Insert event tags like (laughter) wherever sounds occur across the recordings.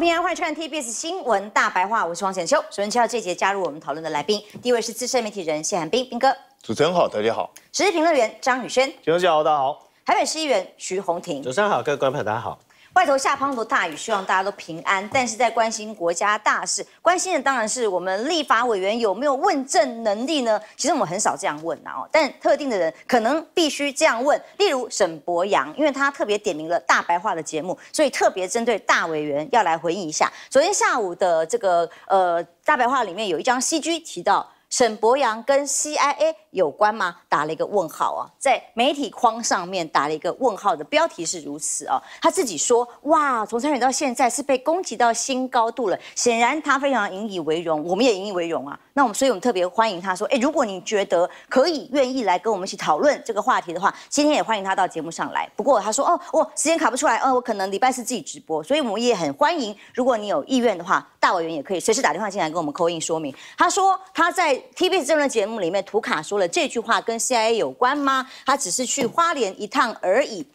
欢迎收看 TBS 新闻大白话，我是王显秋。首先介绍这节加入我们讨论的来宾，第一位是资深媒体人谢寒冰，冰哥，主持人好，大家好。时事评论员张宇轩，主持人好，大家好。台北市议员徐宏庭，主持人好，各位观众朋友大家好。外头下滂沱大雨，希望大家都平安。但是在关心国家大事，关心的当然是我们立法委员有没有问政能力呢？其实我们很少这样问啊，但特定的人可能必须这样问。例如沈博洋，因为他特别点名了大白话的节目，所以特别针对大委员要来回应一下。昨天下午的这个呃大白话里面有一张 C G 提到沈博洋跟 C I A。有关吗？打了一个问号啊，在媒体框上面打了一个问号的标题是如此啊。他自己说：“哇，从参选到现在是被攻击到新高度了。”显然他非常引以为荣，我们也引以为荣啊。那我们，所以我们特别欢迎他说：“哎，如果你觉得可以愿意来跟我们一起讨论这个话题的话，今天也欢迎他到节目上来。”不过他说：“哦，我时间卡不出来，哦，我可能礼拜四自己直播，所以我们也很欢迎。如果你有意愿的话，大委员也可以随时打电话进来跟我们扣印说明。”他说他在 TVB 这轮节目里面涂卡说。这句话跟 CIA 有关吗？他只是去花莲一趟而已。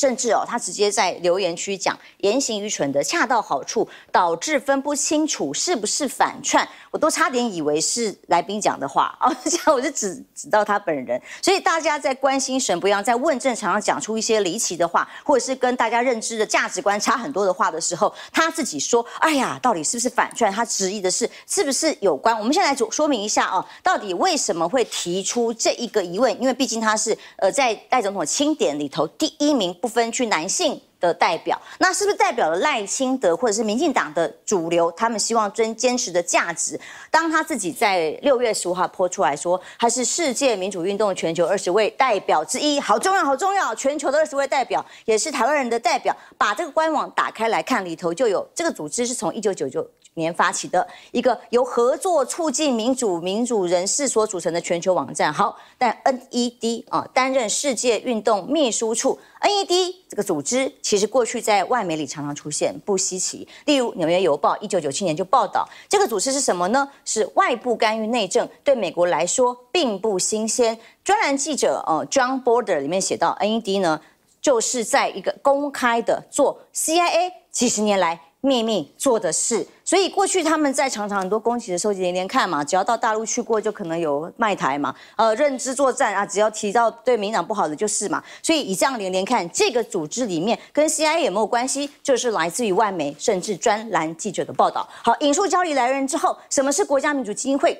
甚至哦，他直接在留言区讲言行愚蠢的恰到好处，导致分不清楚是不是反串，我都差点以为是来宾讲的话哦，这 (laughs) 样我就指指到他本人。所以大家在关心神不一样，在问政场上讲出一些离奇的话，或者是跟大家认知的价值观差很多的话的时候，他自己说：“哎呀，到底是不是反串？”他质疑的是是不是有关？我们先来说明一下哦，到底为什么会提出这一个疑问？因为毕竟他是呃，在戴总统清点里头第一名。不分区男性的代表，那是不是代表了赖清德或者是民进党的主流？他们希望尊坚持的价值。当他自己在六月十五号泼出来说，他是世界民主运动的全球二十位代表之一，好重要，好重要！全球的二十位代表，也是台湾人的代表。把这个官网打开来看，里头就有这个组织是从一九九九。年发起的一个由合作促进民主民主人士所组成的全球网站。好，但 NED 啊担任世界运动秘书处。NED 这个组织其实过去在外媒里常常出现，不稀奇。例如《纽约邮报》一九九七年就报道这个组织是什么呢？是外部干预内政，对美国来说并不新鲜。专栏记者呃 John Border 里面写到，NED 呢就是在一个公开的做 CIA 几十年来秘密做的事。所以过去他们在常常很多工体的收集连连看嘛，只要到大陆去过就可能有卖台嘛，呃，认知作战啊，只要提到对民党不好的就是嘛。所以以这样连连看，这个组织里面跟 C.I. a 有没有关系，就是来自于外媒甚至专栏记者的报道。好，引述交流来人之后，什么是国家民主基金会？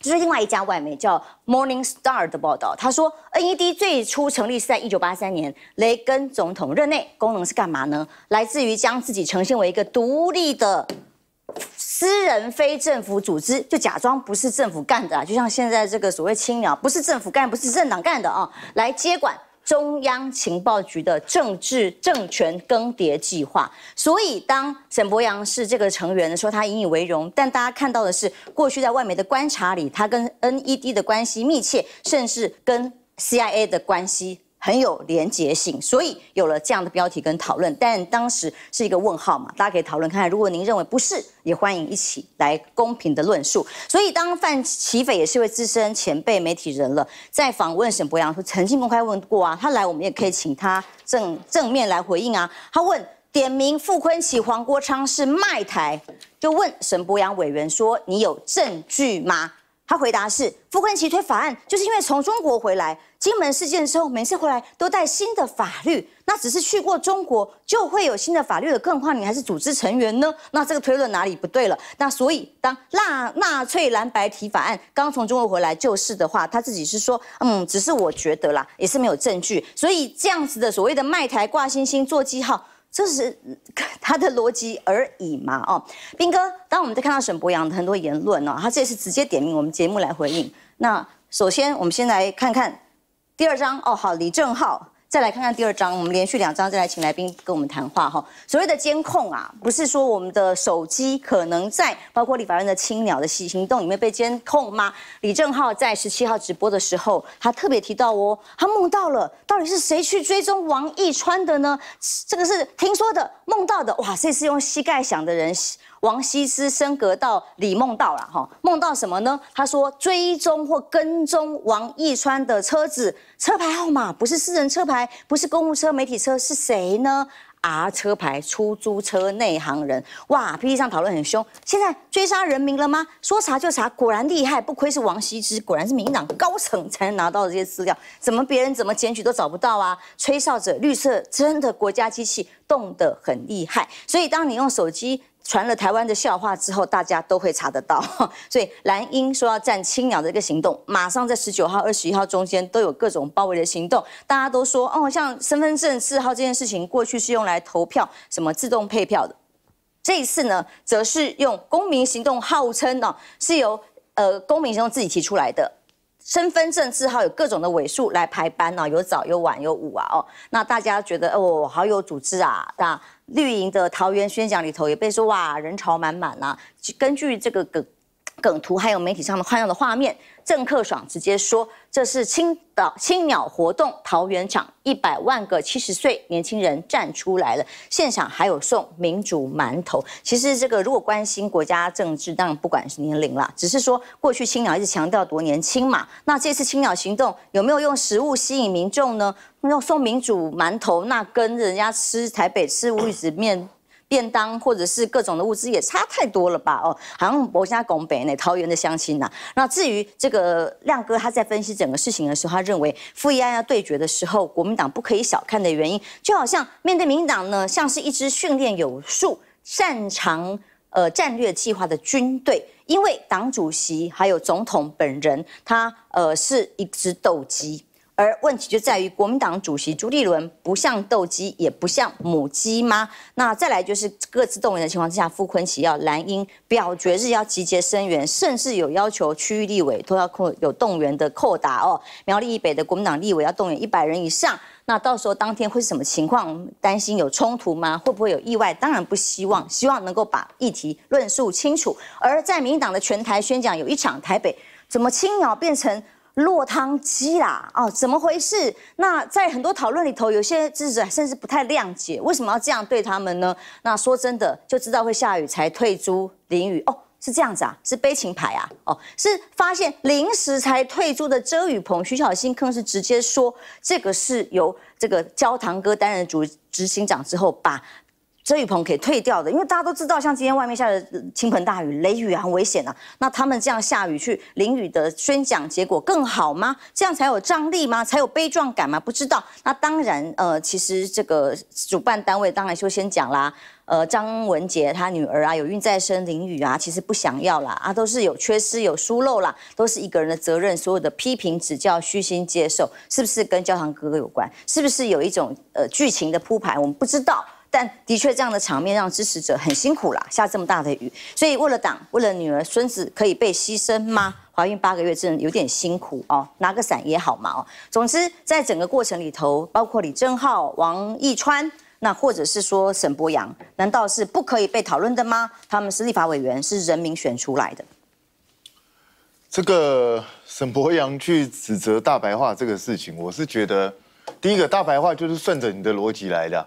这是另外一家外媒叫 Morning Star 的报道，他说 N.E.D. 最初成立是在一九八三年，雷根总统任内，功能是干嘛呢？来自于将自己呈现为一个独立的。私人非政府组织就假装不是政府干的，就像现在这个所谓青鸟，不是政府干，不是政党干的啊，来接管中央情报局的政治政权更迭计划。所以当沈博阳是这个成员的时候，他引以为荣。但大家看到的是，过去在外媒的观察里，他跟 NED 的关系密切，甚至跟 CIA 的关系。很有连结性，所以有了这样的标题跟讨论，但当时是一个问号嘛，大家可以讨论看。如果您认为不是，也欢迎一起来公平的论述。所以，当范奇斐也是位资深前辈媒体人了，在访问沈博洋说，曾经公开问过啊，他来我们也可以请他正正面来回应啊。他问点名傅昆奇、黄国昌是卖台，就问沈博洋委员说，你有证据吗？他回答是，傅昆奇推法案，就是因为从中国回来，金门事件的后，候，每次回来都带新的法律，那只是去过中国就会有新的法律的更人你还是组织成员呢？那这个推论哪里不对了？那所以当纳纳粹蓝白提法案刚从中国回来就是的话，他自己是说，嗯，只是我觉得啦，也是没有证据，所以这样子的所谓的卖台挂星星做记号。这是 (laughs) 他的逻辑而已嘛，哦，兵哥，当我们在看到沈博阳的很多言论呢，他这次直接点名我们节目来回应。那首先我们先来看看第二章哦，好，李正浩。再来看看第二章，我们连续两章再来请来宾跟我们谈话哈。所谓的监控啊，不是说我们的手机可能在包括立法院的青鸟的洗行动里面被监控吗？李正浩在十七号直播的时候，他特别提到哦，他梦到了，到底是谁去追踪王义川的呢？这个是听说的，梦到的。哇，这是用膝盖想的人。王羲之升格到李梦到了哈，梦到什么呢？他说追踪或跟踪王义川的车子，车牌号码不是私人车牌，不是公务车、媒体车，是谁呢？R 车牌，出租车内行人。哇，PT 上讨论很凶。现在追杀人民了吗？说查就查，果然厉害，不愧是王羲之，果然是民党高层才能拿到的这些资料。怎么别人怎么检举都找不到啊？吹哨者绿色真的国家机器动得很厉害，所以当你用手机。传了台湾的笑话之后，大家都会查得到。(laughs) 所以蓝鹰说要占青鸟的一个行动，马上在十九号、二十一号中间都有各种包围的行动。大家都说，哦，像身份证四号这件事情，过去是用来投票，什么自动配票的。这一次呢，则是用公民行动号称呢，是由呃公民行动自己提出来的。身份证字号有各种的尾数来排班哦，有早有晚有午啊哦，那大家觉得哦好有组织啊。那绿营的桃园宣讲里头也被说哇人潮满满啦。根据这个梗。梗图还有媒体上的花样的画面，郑克爽直接说这是青岛青鸟活动，桃园场一百万个七十岁年轻人站出来了，现场还有送民主馒头。其实这个如果关心国家政治，当然不管是年龄啦，只是说过去青鸟一直强调多年轻嘛，那这次青鸟行动有没有用食物吸引民众呢？要送民主馒头，那跟人家吃台北吃乌子面。便当或者是各种的物资也差太多了吧？哦，好像我现在拱北那桃园的乡亲呐。那至于这个亮哥他在分析整个事情的时候，他认为傅议安要对决的时候，国民党不可以小看的原因，就好像面对民党呢，像是一支训练有素、擅长呃战略计划的军队，因为党主席还有总统本人，他呃是一支斗鸡。而问题就在于国民党主席朱立伦不像斗鸡，也不像母鸡吗？那再来就是各自动员的情况之下，傅昆奇要蓝鹰，表决日要集结声援，甚至有要求区域立委都要扣有动员的扣打哦。苗栗以北的国民党立委要动员一百人以上，那到时候当天会是什么情况？担心有冲突吗？会不会有意外？当然不希望，希望能够把议题论述清楚。而在民党的全台宣讲有一场，台北怎么青鸟变成？落汤鸡啦！哦，怎么回事？那在很多讨论里头，有些支持者甚至不太谅解，为什么要这样对他们呢？那说真的，就知道会下雨才退租淋雨哦，是这样子啊，是悲情牌啊，哦，是发现临时才退租的遮雨棚。徐小新更是直接说，这个是由这个焦糖哥担任主执行长之后把。遮雨棚可以退掉的，因为大家都知道，像今天外面下的倾盆大雨、雷雨很危险呐。那他们这样下雨去淋雨的宣讲，结果更好吗？这样才有张力吗？才有悲壮感吗？不知道。那当然，呃，其实这个主办单位当然就先讲啦。呃，张文杰他女儿啊有孕在身淋雨啊，其实不想要啦啊，都是有缺失、有疏漏啦，都是一个人的责任。所有的批评指教，虚心接受，是不是跟教堂哥哥有关？是不是有一种呃剧情的铺排？我们不知道。但的确，这样的场面让支持者很辛苦啦。下这么大的雨，所以为了党，为了女儿、孙子可以被牺牲吗？怀孕八个月，真的有点辛苦哦。拿个伞也好嘛哦。总之，在整个过程里头，包括李正浩、王义川，那或者是说沈博阳，难道是不可以被讨论的吗？他们是立法委员，是人民选出来的。这个沈博阳去指责大白话这个事情，我是觉得，第一个大白话就是顺着你的逻辑来的。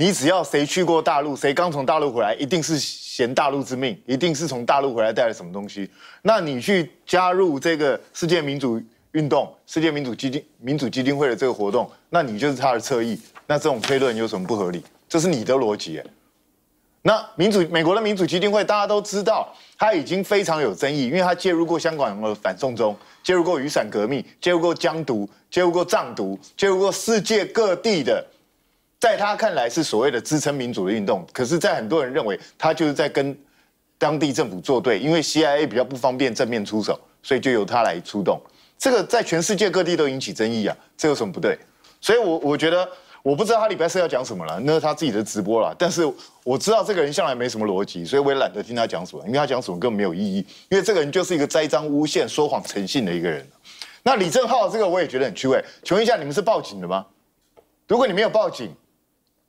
你只要谁去过大陆，谁刚从大陆回来，一定是嫌大陆之命，一定是从大陆回来带来什么东西。那你去加入这个世界民主运动、世界民主基金、民主基金会的这个活动，那你就是他的侧翼。那这种推论有什么不合理？这是你的逻辑那民主美国的民主基金会，大家都知道，他已经非常有争议，因为他介入过香港的反送中，介入过雨伞革命，介入过疆独，介入过藏独，介入过世界各地的。在他看来是所谓的支撑民主的运动，可是，在很多人认为他就是在跟当地政府作对，因为 CIA 比较不方便正面出手，所以就由他来出动。这个在全世界各地都引起争议啊，这有什么不对？所以我我觉得，我不知道他礼拜四要讲什么了，那是他自己的直播了。但是我知道这个人向来没什么逻辑，所以我也懒得听他讲什么，因为他讲什么根本没有意义，因为这个人就是一个栽赃诬陷、说谎诚信的一个人。那李正浩这个我也觉得很趣味，请问一下，你们是报警的吗？如果你没有报警，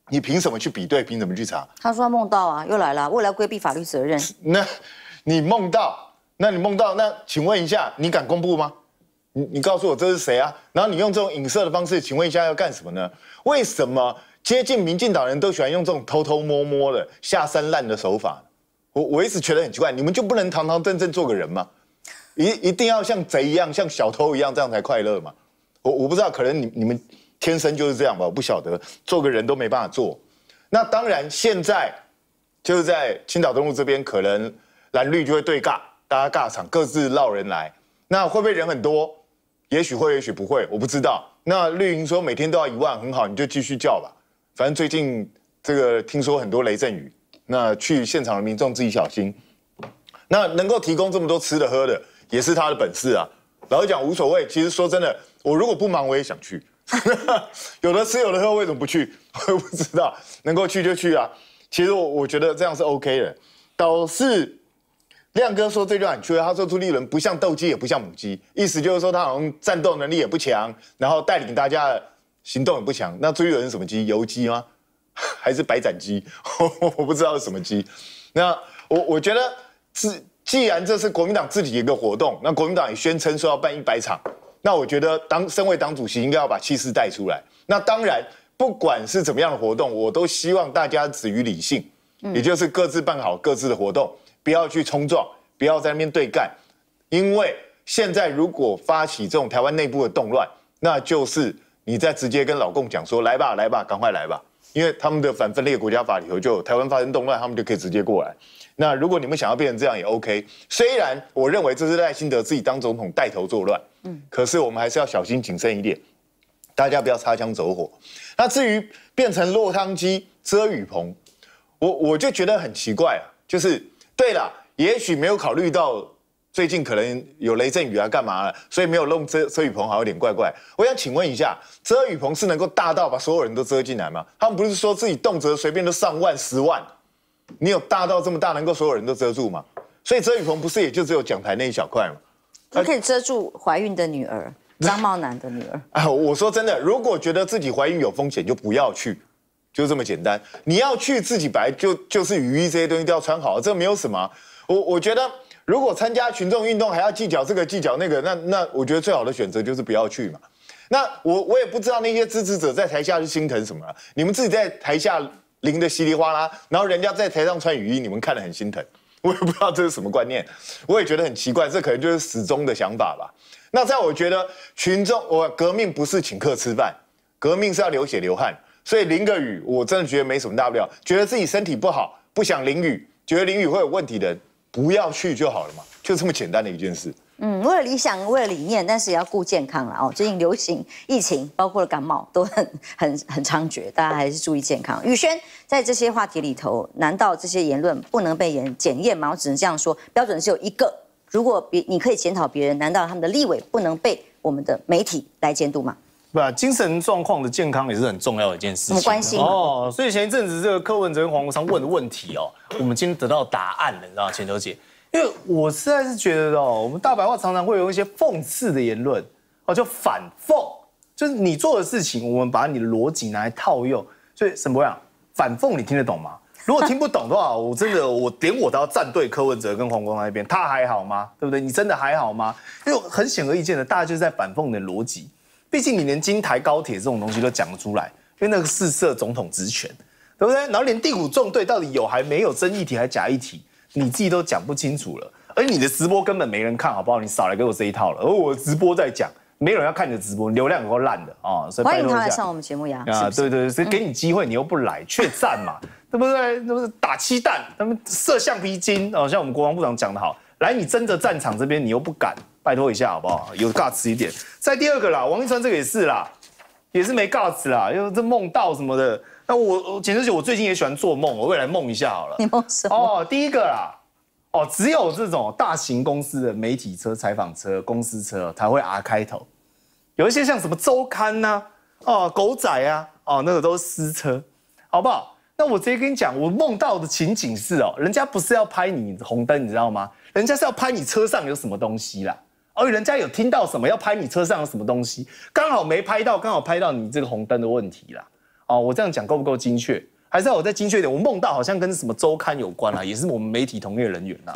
你凭什么去比对？凭什么去查？他说他梦到啊，又来了，为了规避法律责任。那，你梦到？那你梦到？那请问一下，你敢公布吗？你你告诉我这是谁啊？然后你用这种影射的方式，请问一下要干什么呢？为什么接近民进党人都喜欢用这种偷偷摸摸的下三滥的手法？我我一直觉得很奇怪，你们就不能堂堂正正做个人吗？一一定要像贼一样，像小偷一样，这样才快乐吗？我我不知道，可能你你们。天生就是这样吧，我不晓得做个人都没办法做。那当然，现在就是在青岛东路这边，可能蓝绿就会对尬，大家尬场，各自捞人来。那会不会人很多？也许会，也许不会，我不知道。那绿营说每天都要一万，很好，你就继续叫吧。反正最近这个听说很多雷阵雨，那去现场的民众自己小心。那能够提供这么多吃的喝的，也是他的本事啊。老实讲无所谓，其实说真的，我如果不忙，我也想去。(laughs) 有的吃有的喝，为什么不去？我也不知道，能够去就去啊。其实我我觉得这样是 OK 的。倒是亮哥说这句话很趣他说朱立伦不像斗鸡也不像母鸡，意思就是说他好像战斗能力也不强，然后带领大家行动也不强。那朱立伦什么鸡？游击吗？(laughs) 还是白斩鸡？(laughs) 我不知道是什么鸡。那我我觉得，既既然这是国民党自己的一个活动，那国民党也宣称说要办一百场。那我觉得，当身为党主席，应该要把气势带出来。那当然，不管是怎么样的活动，我都希望大家止于理性，也就是各自办好各自的活动，不要去冲撞，不要在那边对干。因为现在如果发起这种台湾内部的动乱，那就是你在直接跟老共讲说来吧，来吧，赶快来吧。因为他们的反分裂国家法里头，就台湾发生动乱，他们就可以直接过来。那如果你们想要变成这样也 OK，虽然我认为这是赖清德自己当总统带头作乱，嗯，可是我们还是要小心谨慎一点，大家不要擦枪走火。那至于变成落汤鸡、遮雨棚，我我就觉得很奇怪啊，就是对了，也许没有考虑到最近可能有雷阵雨啊，干嘛了，所以没有弄遮遮雨棚，好像有点怪怪。我想请问一下，遮雨棚是能够大到把所有人都遮进来吗？他们不是说自己动辄随便都上万、十万？你有大到这么大能够所有人都遮住吗？所以遮雨棚不是也就只有讲台那一小块吗？它可以遮住怀孕的女儿，(laughs) 张茂男的女儿。啊，我说真的，如果觉得自己怀孕有风险，就不要去，就这么简单。你要去自己白就就是雨衣这些东西都要穿好，这没有什么。我我觉得如果参加群众运动还要计较这个计较那个，那那我觉得最好的选择就是不要去嘛。那我我也不知道那些支持者在台下是心疼什么，你们自己在台下。淋得稀里哗啦，然后人家在台上穿雨衣，你们看得很心疼。(laughs) 我也不知道这是什么观念，我也觉得很奇怪。这可能就是始终的想法吧。那在我觉得，群众，我革命不是请客吃饭，革命是要流血流汗。所以淋个雨，我真的觉得没什么大不了。觉得自己身体不好，不想淋雨，觉得淋雨会有问题的不要去就好了嘛，就这么简单的一件事。嗯，为了理想，为了理念，但是也要顾健康了哦。最近流行疫情，包括了感冒，都很很很猖獗，大家还是注意健康。宇轩在这些话题里头，难道这些言论不能被检检验吗？我只能这样说，标准只有一个。如果别你可以检讨别人，难道他们的立委不能被我们的媒体来监督吗？对啊，精神状况的健康也是很重要的一件事情。我们关心哦，所以前一阵子这个柯文哲跟黄国昌问的问题哦，我们今天得到答案了，你知道吗，小姐？因为我实在是觉得哦，我们大白话常常会有一些讽刺的言论，哦叫反讽，就是你做的事情，我们把你的逻辑拿来套用。所以沈博阳，反讽你听得懂吗？如果听不懂的话，我真的我连我都要站队柯文哲跟黄光那边，他还好吗？对不对？你真的还好吗？因为很显而易见的，大家就是在反讽你的逻辑。毕竟你连金台高铁这种东西都讲出来，因为那个四涉总统职权，对不对？然后连第五纵队到底有还没有争议题还假议题？你自己都讲不清楚了，而你的直播根本没人看，好不好？你少来给我这一套了。而我直播在讲，没人要看你的直播，流量够烂的啊！所以欢迎他来上我们节目呀？啊，对对对，以给你机会，你又不来，却战嘛，对不对？不是打气弹，他们射橡皮筋，哦，像我们国防部长讲的好，来，你争着战场这边，你又不敢，拜托一下好不好？有尬词一点。再第二个啦，王一川这个也是啦，也是没尬词啦，又这梦到什么的。那我简直姐，我最近也喜欢做梦，我未来梦一下好了。你梦什么？哦，第一个啦，哦，只有这种大型公司的媒体车、采访车、公司车才会 R 开头。有一些像什么周刊呐，哦，狗仔啊，哦，那个都是私车，好不好？那我直接跟你讲，我梦到的情景是哦，人家不是要拍你红灯，你知道吗？人家是要拍你车上有什么东西啦，而人家有听到什么要拍你车上有什么东西，刚好没拍到，刚好拍到你这个红灯的问题啦。哦，我这样讲够不够精确？还是要我再精确一点？我梦到好像跟什么周刊有关啊，也是我们媒体同业人员啦。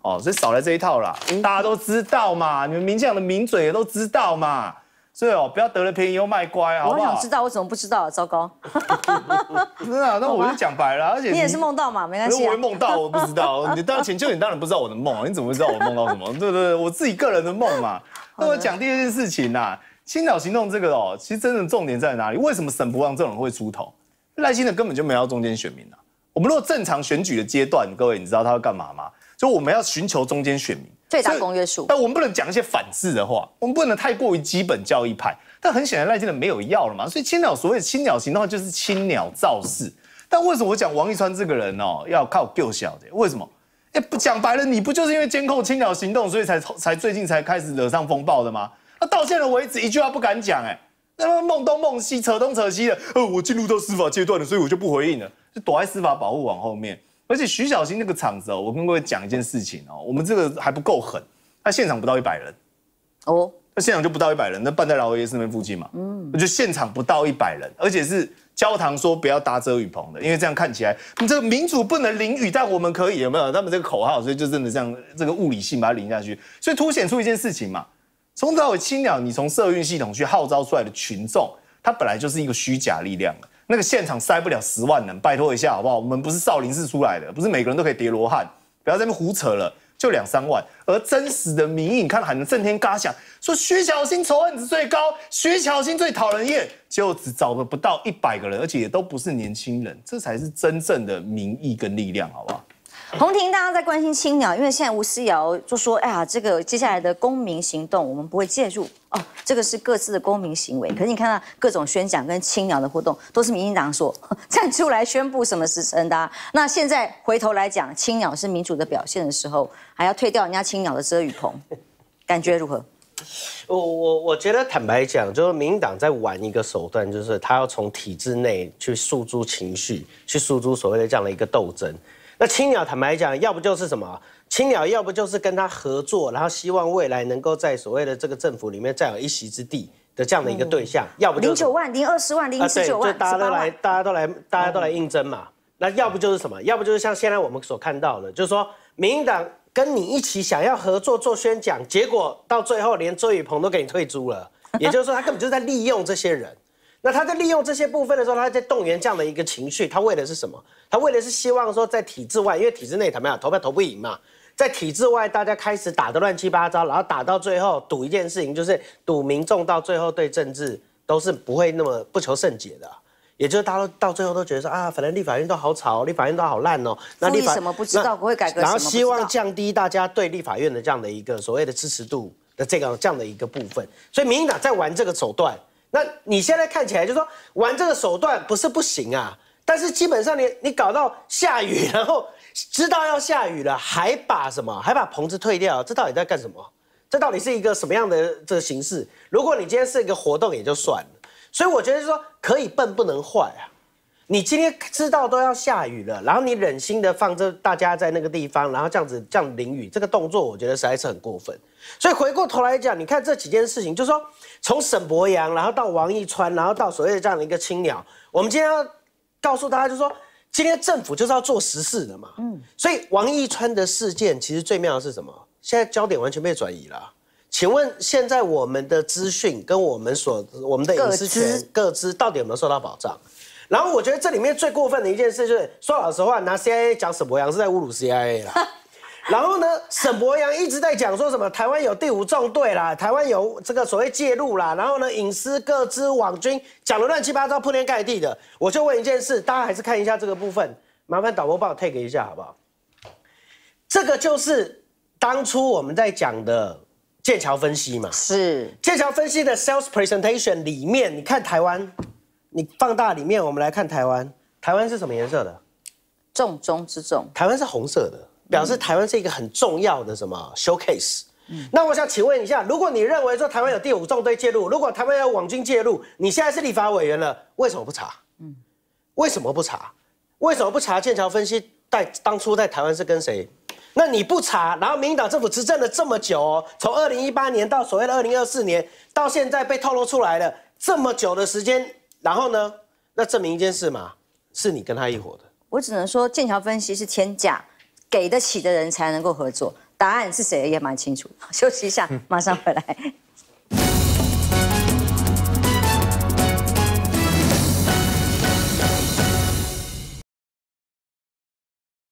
哦，所以少来这一套啦，大家都知道嘛，你们名将的名嘴也都知道嘛，所以哦，不要得了便宜又卖乖，好不好？我想知道我怎么不知道啊？糟糕！(laughs) (laughs) 真的，那我就讲白了，而且你也是梦到嘛，没关系。我梦到，我不知道。你当然，就你当然不知道我的梦，你怎么会知道我梦到什么？对不对？我自己个人的梦嘛。那我讲第二件事情呐。青鸟行动这个哦，其实真的重点在哪里？为什么沈不旺这种人会出头？赖清德根本就没要中间选民啊。我们如果正常选举的阶段，各位你知道他要干嘛吗？就我们要寻求中间选民，最大公约数。但我们不能讲一些反智的话，我们不能太过于基本教义派。但很显然赖清德没有要了嘛，所以青鸟所谓青鸟行动就是青鸟造势。但为什么我讲王一川这个人哦要靠救小的？为什么？哎，不讲白了，你不就是因为监控青鸟行动，所以才才最近才开始惹上风暴的吗？到现在为止一句话不敢讲哎，那么梦东梦西扯东扯西的，呃，我进入到司法阶段了，所以我就不回应了，就躲在司法保护网后面。而且徐小新那个场子哦，我跟各位讲一件事情哦，我们这个还不够狠，他现场不到一百人，哦，那现场就不到一百人，那办在老爷爷那边附近嘛，嗯，那就现场不到一百人，而且是教堂说不要搭遮雨棚的，因为这样看起来你这个民主不能淋雨，但我们可以有没有？他们这个口号，所以就真的这样，这个物理性把它淋下去，所以凸显出一件事情嘛。从早到鸟，你从社运系统去号召出来的群众，他本来就是一个虚假力量那个现场塞不了十万人，拜托一下好不好？我们不是少林寺出来的，不是每个人都可以叠罗汉，不要在那胡扯了，就两三万。而真实的民意，看喊得震天嘎响，说徐小新仇恨值最高，徐小新最讨人厌，就只找了不到一百个人，而且也都不是年轻人，这才是真正的民意跟力量，好不好？洪 (laughs) 庭，大家在关心青鸟，因为现在吴思瑶就说：“哎呀，这个接下来的公民行动，我们不会介入哦，这个是各自的公民行为。”可是你看到各种宣讲跟青鸟的活动，都是民进党所站 (laughs) 出来宣布什么时程的。那现在回头来讲，青鸟是民主的表现的时候，还要退掉人家青鸟的遮雨棚，(laughs) 感觉如何？我我我觉得坦白讲，就是民进党在玩一个手段，就是他要从体制内去诉诸情绪，去诉诸所谓的这样的一个斗争。那青鸟坦白讲，要不就是什么青鸟，要不就是跟他合作，然后希望未来能够在所谓的这个政府里面再有一席之地的这样的一个对象，要不就零九万、零二十万、零十九万，大家都来，大家都来，大家都来应征嘛。那要不就是什么，要不就是像现在我们所看到的，就是说民进党跟你一起想要合作做宣讲，结果到最后连周雨鹏都给你退租了，也就是说他根本就在利用这些人。那他在利用这些部分的时候，他在动员这样的一个情绪，他为的是什么？他为的是希望说，在体制外，因为体制内，怎白讲，投票投不赢嘛，在体制外，大家开始打得乱七八糟，然后打到最后，赌一件事情，就是赌民众到最后对政治都是不会那么不求甚解的，也就是大家到最后都觉得说啊，反正立法院都好吵，立法院都好烂哦。那立法什么不知道不会改革？然后希望降低大家对立法院的这样的一个所谓的支持度的这个这样的一个部分，所以民进党在玩这个手段。那你现在看起来就说玩这个手段不是不行啊，但是基本上你你搞到下雨，然后知道要下雨了，还把什么还把棚子退掉，这到底在干什么？这到底是一个什么样的这个形式？如果你今天是一个活动也就算了，所以我觉得说可以笨不能坏啊。你今天知道都要下雨了，然后你忍心的放着大家在那个地方，然后这样子这样淋雨，这个动作我觉得实在是很过分。所以回过头来讲，你看这几件事情，就是说从沈博阳，然后到王一川，然后到所谓的这样的一个青鸟，我们今天要告诉大家，就是说今天政府就是要做实事的嘛。嗯。所以王一川的事件其实最妙的是什么？现在焦点完全被转移了。请问现在我们的资讯跟我们所我们的隐私权各自到底有没有受到保障？然后我觉得这里面最过分的一件事就是说老实话，拿 CIA 讲沈博洋是在侮辱 CIA 啦。(laughs) 然后呢，沈博洋一直在讲说什么台湾有第五纵队啦，台湾有这个所谓介入啦。然后呢，隐私各支网军讲的乱七八糟、铺天盖地的。我就问一件事，大家还是看一下这个部分，麻烦导播帮我 take 一下好不好？这个就是当初我们在讲的剑桥分析嘛，是剑桥分析的 sales presentation 里面，你看台湾。你放大里面，我们来看台湾。台湾是什么颜色的？重中之重。台湾是红色的，表示台湾是一个很重要的什么？Showcase。嗯。那我想请问一下，如果你认为说台湾有第五纵队介入，如果台湾有网军介入，你现在是立法委员了，为什么不查？嗯。为什么不查？为什么不查？剑桥分析在当初在台湾是跟谁？那你不查，然后民进党政府执政了这么久，哦，从二零一八年到所谓的二零二四年，到现在被透露出来了这么久的时间。然后呢？那证明一件事嘛，是你跟他一伙的。我只能说，剑桥分析是天价，给得起的人才能够合作。答案是谁也蛮清楚。(laughs) 休息一下，马上回来。